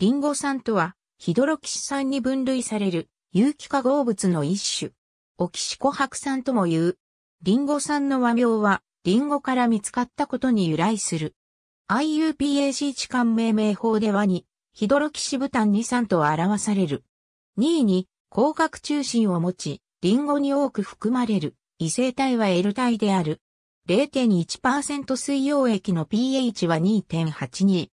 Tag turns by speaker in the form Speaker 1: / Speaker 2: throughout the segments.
Speaker 1: リンゴ酸とは、ヒドロキシ酸に分類される有機化合物の一種。オキシコ白酸とも言う。リンゴ酸の和名は、リンゴから見つかったことに由来する。IUPAC 置換命名法ではに、ヒドロキシブタン2酸と表される。2位に、広角中心を持ち、リンゴに多く含まれる、異性体は L 体である。0.1%水溶液の pH は2.82。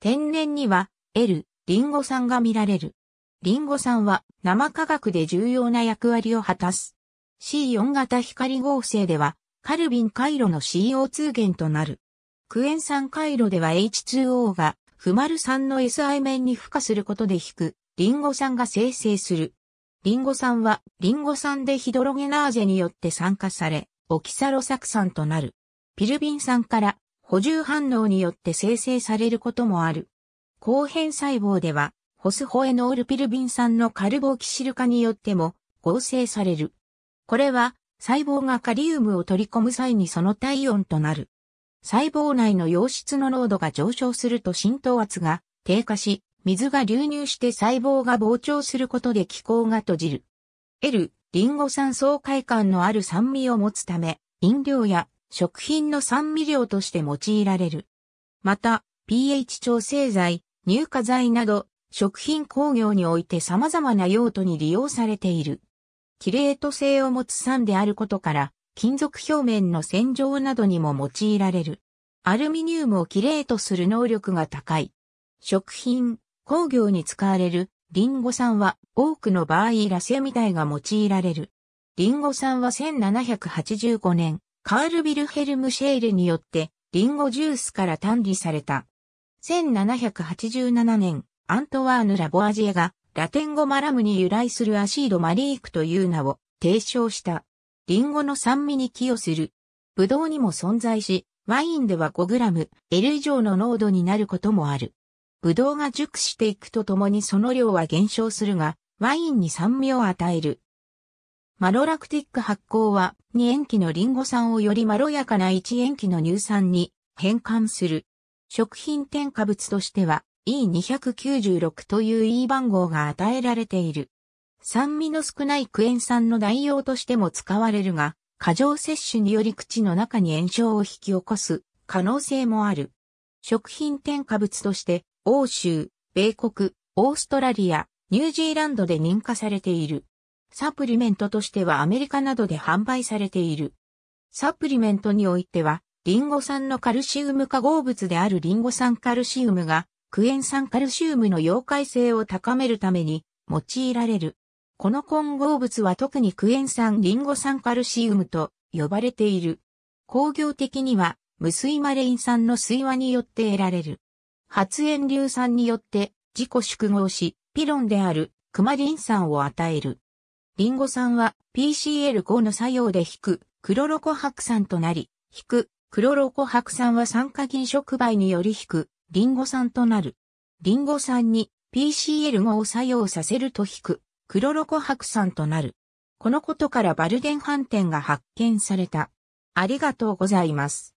Speaker 1: 天然には、L、リンゴ酸が見られる。リンゴ酸は生化学で重要な役割を果たす。C4 型光合成では、カルビン回路の CO2 源となる。クエン酸回路では H2O が、フマル酸の SI 面に付加することで引く、リンゴ酸が生成する。リンゴ酸は、リンゴ酸でヒドロゲナーゼによって酸化され、オキサロ酢酸となる。ピルビン酸から補充反応によって生成されることもある。後変細胞では、ホスホエノールピルビン酸のカルボキシル化によっても合成される。これは細胞がカリウムを取り込む際にその体温となる。細胞内の溶質の濃度が上昇すると浸透圧が低下し、水が流入して細胞が膨張することで気候が閉じる。L、リンゴ酸爽快感のある酸味を持つため、飲料や食品の酸味料として用いられる。また、pH 調整剤、乳化剤など、食品工業において様々な用途に利用されている。キレート性を持つ酸であることから、金属表面の洗浄などにも用いられる。アルミニウムをキレートする能力が高い。食品、工業に使われるリンゴ酸は多くの場合ラセミ体が用いられる。リンゴ酸は1785年、カール・ビルヘルム・シェールによってリンゴジュースから単理された。1787年、アントワーヌ・ラボアジエが、ラテン語マラムに由来するアシード・マリークという名を提唱した。リンゴの酸味に寄与する。ブドウにも存在し、ワインでは 5g、L 以上の濃度になることもある。ブドウが熟していくとともにその量は減少するが、ワインに酸味を与える。マロラクティック発酵は、2塩基のリンゴ酸をよりまろやかな1塩基の乳酸に変換する。食品添加物としては E296 という E 番号が与えられている。酸味の少ないクエン酸の代用としても使われるが、過剰摂取により口の中に炎症を引き起こす可能性もある。食品添加物として欧州、米国、オーストラリア、ニュージーランドで認可されている。サプリメントとしてはアメリカなどで販売されている。サプリメントにおいてはリンゴ酸のカルシウム化合物であるリンゴ酸カルシウムが、クエン酸カルシウムの溶解性を高めるために用いられる。この混合物は特にクエン酸リンゴ酸カルシウムと呼ばれている。工業的には無水マレイン酸の水和によって得られる。発煙硫酸によって自己縮合し、ピロンであるクマリン酸を与える。リンゴ酸は PCL5 の作用で引くクロロコ白酸となり、引く黒ロコ白酸は酸化銀触媒により引く、リンゴ酸となる。リンゴ酸に PCL5 を作用させると引く、黒ロコ白酸となる。このことからバルデン反転が発見された。ありがとうございます。